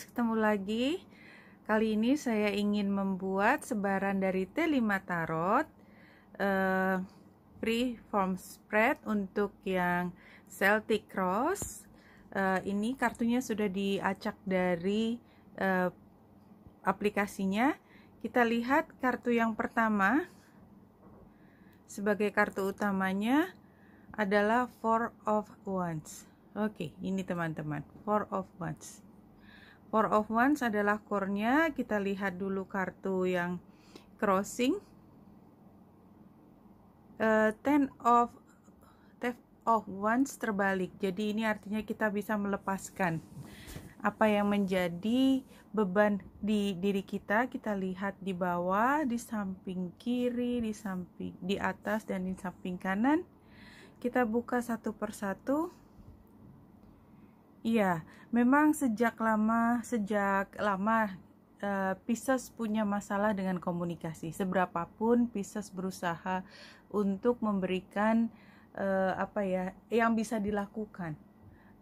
ketemu lagi. Kali ini saya ingin membuat sebaran dari T5 Tarot uh, eh, Preform Spread untuk yang Celtic Cross. Uh, ini kartunya sudah diacak dari uh, aplikasinya. Kita lihat kartu yang pertama sebagai kartu utamanya adalah Four of Wands. Oke, okay, ini teman-teman, Four of Wands. Four of Wands adalah core Kita lihat dulu kartu yang crossing. Uh, ten of ten of Wands terbalik. Jadi ini artinya kita bisa melepaskan apa yang menjadi beban di diri kita kita lihat di bawah di samping kiri di samping di atas dan di samping kanan kita buka satu persatu Iya, memang sejak lama sejak lama uh, eh, Pisces punya masalah dengan komunikasi. Seberapa pun Pisces berusaha untuk memberikan uh, apa ya yang bisa dilakukan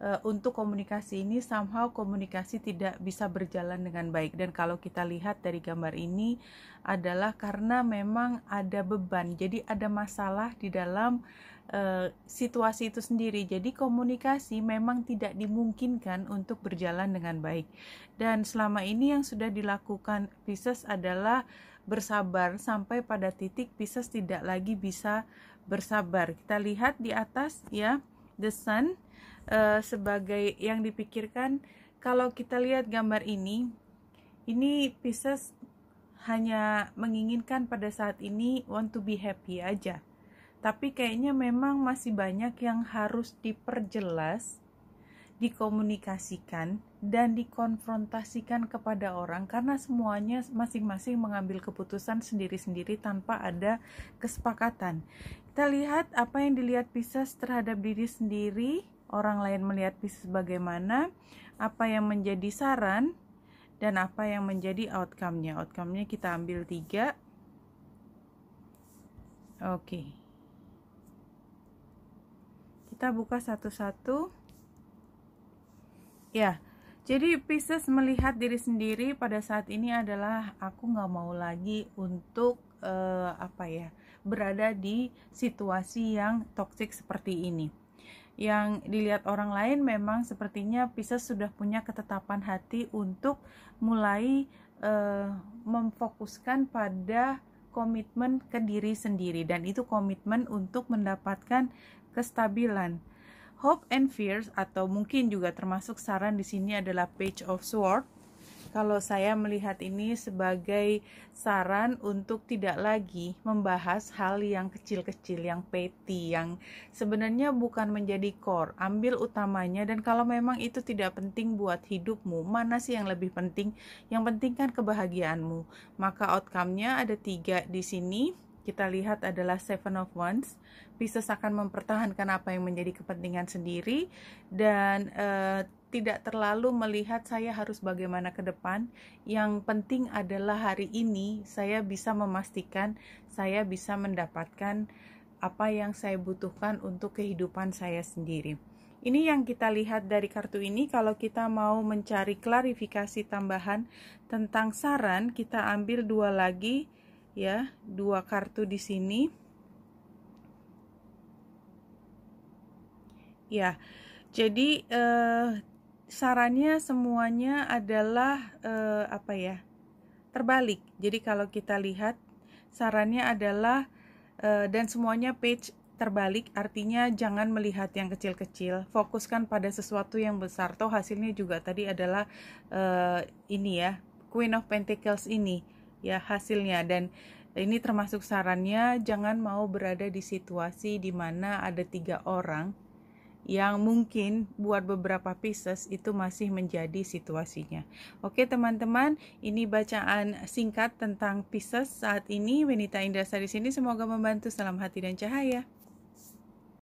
uh, untuk komunikasi ini somehow komunikasi tidak bisa berjalan dengan baik dan kalau kita lihat dari gambar ini adalah karena memang ada beban. Jadi ada masalah di dalam Eh, situasi itu sendiri. Jadi komunikasi memang tidak dimungkinkan untuk berjalan dengan baik. Dan selama ini yang sudah dilakukan Pisces adalah bersabar sampai pada titik Pisces tidak lagi bisa bersabar. Kita lihat di atas ya, the sun e, sebagai yang dipikirkan kalau kita lihat gambar ini, ini Pisces hanya menginginkan pada saat ini want to be happy aja tapi kayaknya memang masih banyak yang harus diperjelas, dikomunikasikan, dan dikonfrontasikan kepada orang karena semuanya masing-masing mengambil keputusan sendiri-sendiri tanpa ada kesepakatan. Kita lihat apa yang dilihat Pisces terhadap diri sendiri, orang lain melihat Pisces bagaimana, apa yang menjadi saran, dan apa yang menjadi outcome-nya. Outcome-nya kita ambil tiga. Oke. Okay kita buka satu-satu ya jadi Pisces melihat diri sendiri pada saat ini adalah aku nggak mau lagi untuk uh, apa ya berada di situasi yang toksik seperti ini. Yang dilihat orang lain memang sepertinya Pisces sudah punya ketetapan hati untuk mulai uh, memfokuskan pada komitmen ke diri sendiri dan itu komitmen untuk mendapatkan kestabilan. Hope and Fears atau mungkin juga termasuk saran di sini adalah Page of Sword. Kalau saya melihat ini sebagai saran untuk tidak lagi membahas hal yang kecil-kecil, yang petty, yang sebenarnya bukan menjadi core. Ambil utamanya dan kalau memang itu tidak penting buat hidupmu, mana sih yang lebih penting? Yang penting kan kebahagiaanmu. Maka outcome-nya ada tiga di sini kita lihat adalah Seven of Wands. Pisces akan mempertahankan apa yang menjadi kepentingan sendiri dan uh, tidak terlalu melihat saya harus bagaimana ke depan. Yang penting adalah hari ini saya bisa memastikan saya bisa mendapatkan apa yang saya butuhkan untuk kehidupan saya sendiri. Ini yang kita lihat dari kartu ini kalau kita mau mencari klarifikasi tambahan tentang saran, kita ambil dua lagi ya dua kartu di sini ya jadi eh, sarannya semuanya adalah eh, apa ya terbalik jadi kalau kita lihat sarannya adalah eh, dan semuanya page terbalik artinya jangan melihat yang kecil-kecil fokuskan pada sesuatu yang besar toh hasilnya juga tadi adalah eh, ini ya Queen of Pentacles ini ya hasilnya dan ini termasuk sarannya jangan mau berada di situasi di mana ada tiga orang yang mungkin buat beberapa pieces itu masih menjadi situasinya. Oke teman-teman, ini bacaan singkat tentang pieces saat ini. Winita Indra di sini semoga membantu. Salam hati dan cahaya.